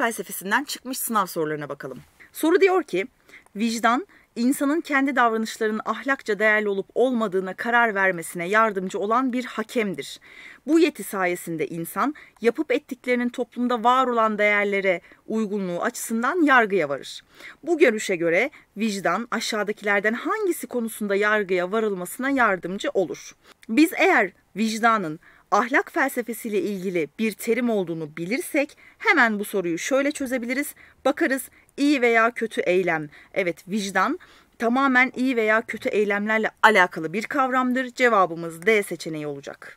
felsefesinden çıkmış sınav sorularına bakalım. Soru diyor ki vicdan insanın kendi davranışlarının ahlakça değerli olup olmadığına karar vermesine yardımcı olan bir hakemdir. Bu yeti sayesinde insan yapıp ettiklerinin toplumda var olan değerlere uygunluğu açısından yargıya varır. Bu görüşe göre vicdan aşağıdakilerden hangisi konusunda yargıya varılmasına yardımcı olur. Biz eğer vicdanın ahlak felsefesiyle ilgili bir terim olduğunu bilirsek hemen bu soruyu şöyle çözebiliriz. Bakarız iyi veya kötü eylem. Evet vicdan tamamen iyi veya kötü eylemlerle alakalı bir kavramdır. Cevabımız D seçeneği olacak.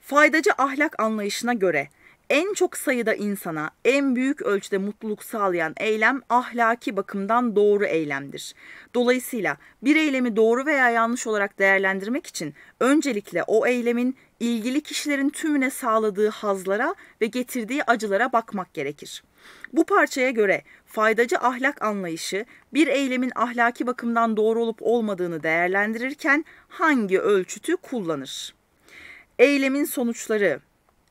Faydacı ahlak anlayışına göre en çok sayıda insana en büyük ölçüde mutluluk sağlayan eylem ahlaki bakımdan doğru eylemdir. Dolayısıyla bir eylemi doğru veya yanlış olarak değerlendirmek için öncelikle o eylemin ilgili kişilerin tümüne sağladığı hazlara ve getirdiği acılara bakmak gerekir. Bu parçaya göre faydacı ahlak anlayışı bir eylemin ahlaki bakımdan doğru olup olmadığını değerlendirirken hangi ölçütü kullanır? Eylemin sonuçları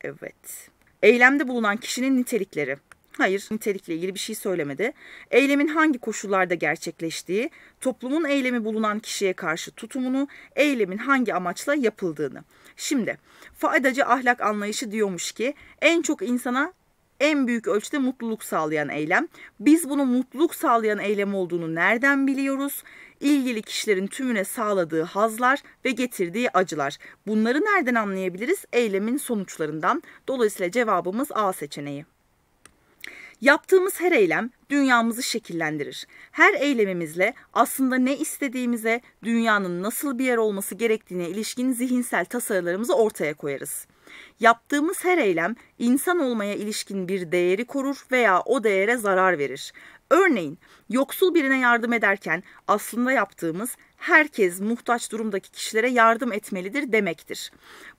Evet. Eylemde bulunan kişinin nitelikleri. Hayır, nitelikle ilgili bir şey söylemedi. Eylemin hangi koşullarda gerçekleştiği, toplumun eylemi bulunan kişiye karşı tutumunu, eylemin hangi amaçla yapıldığını. Şimdi faydacı ahlak anlayışı diyormuş ki en çok insana en büyük ölçüde mutluluk sağlayan eylem. Biz bunu mutluluk sağlayan eylem olduğunu nereden biliyoruz? ilgili kişilerin tümüne sağladığı hazlar ve getirdiği acılar. Bunları nereden anlayabiliriz? Eylemin sonuçlarından. Dolayısıyla cevabımız A seçeneği. Yaptığımız her eylem dünyamızı şekillendirir. Her eylemimizle aslında ne istediğimize, dünyanın nasıl bir yer olması gerektiğine ilişkin zihinsel tasarılarımızı ortaya koyarız. Yaptığımız her eylem insan olmaya ilişkin bir değeri korur veya o değere zarar verir. Örneğin yoksul birine yardım ederken aslında yaptığımız herkes muhtaç durumdaki kişilere yardım etmelidir demektir.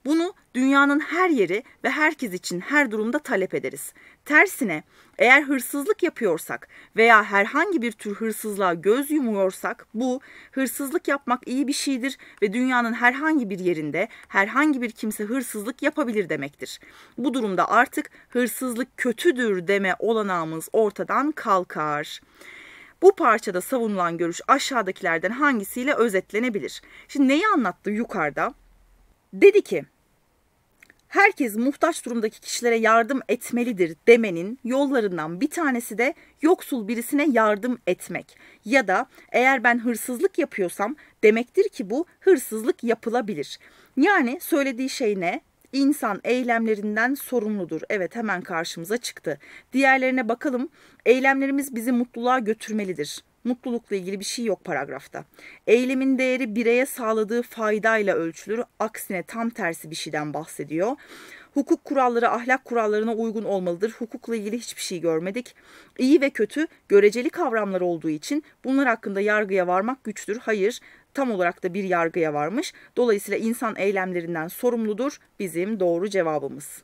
Bunu dünyanın her yeri ve herkes için her durumda talep ederiz. Tersine eğer hırsızlık yapıyorsak veya herhangi bir tür hırsızlığa göz yumuyorsak bu hırsızlık yapmak iyi bir şeydir ve dünyanın herhangi bir yerinde herhangi bir kimse hırsızlık yapabilir demektir. Bu durumda artık hırsızlık kötüdür deme olanağımız ortadan kalkar. Bu parçada savunulan görüş aşağıdakilerden hangisiyle özetlenebilir? Şimdi neyi anlattı yukarıda? Dedi ki herkes muhtaç durumdaki kişilere yardım etmelidir demenin yollarından bir tanesi de yoksul birisine yardım etmek. Ya da eğer ben hırsızlık yapıyorsam demektir ki bu hırsızlık yapılabilir. Yani söylediği şey ne? İnsan eylemlerinden sorumludur. Evet hemen karşımıza çıktı. Diğerlerine bakalım. Eylemlerimiz bizi mutluluğa götürmelidir. Mutlulukla ilgili bir şey yok paragrafta. Eylemin değeri bireye sağladığı faydayla ölçülür. Aksine tam tersi bir şeyden bahsediyor. Hukuk kuralları ahlak kurallarına uygun olmalıdır. Hukukla ilgili hiçbir şey görmedik. İyi ve kötü göreceli kavramlar olduğu için bunlar hakkında yargıya varmak güçtür. Hayır, tam olarak da bir yargıya varmış. Dolayısıyla insan eylemlerinden sorumludur bizim doğru cevabımız.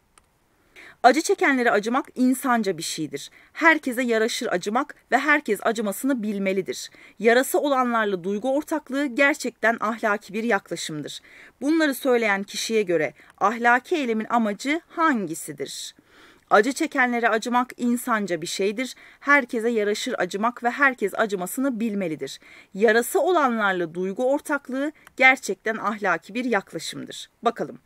Acı çekenlere acımak insanca bir şeydir. Herkese yaraşır acımak ve herkes acımasını bilmelidir. Yarası olanlarla duygu ortaklığı gerçekten ahlaki bir yaklaşımdır. Bunları söyleyen kişiye göre ahlaki eylemin amacı hangisidir? Acı çekenlere acımak insanca bir şeydir. Herkese yaraşır acımak ve herkes acımasını bilmelidir. Yarası olanlarla duygu ortaklığı gerçekten ahlaki bir yaklaşımdır. Bakalım.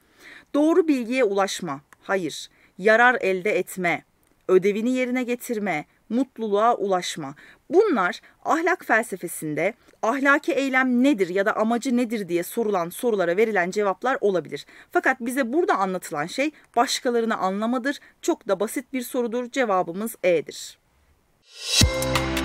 Doğru bilgiye ulaşma. Hayır. Yarar elde etme. Ödevini yerine getirme mutluluğa ulaşma. Bunlar ahlak felsefesinde ahlaki eylem nedir ya da amacı nedir diye sorulan sorulara verilen cevaplar olabilir. Fakat bize burada anlatılan şey başkalarını anlamadır. Çok da basit bir sorudur. Cevabımız E'dir. Müzik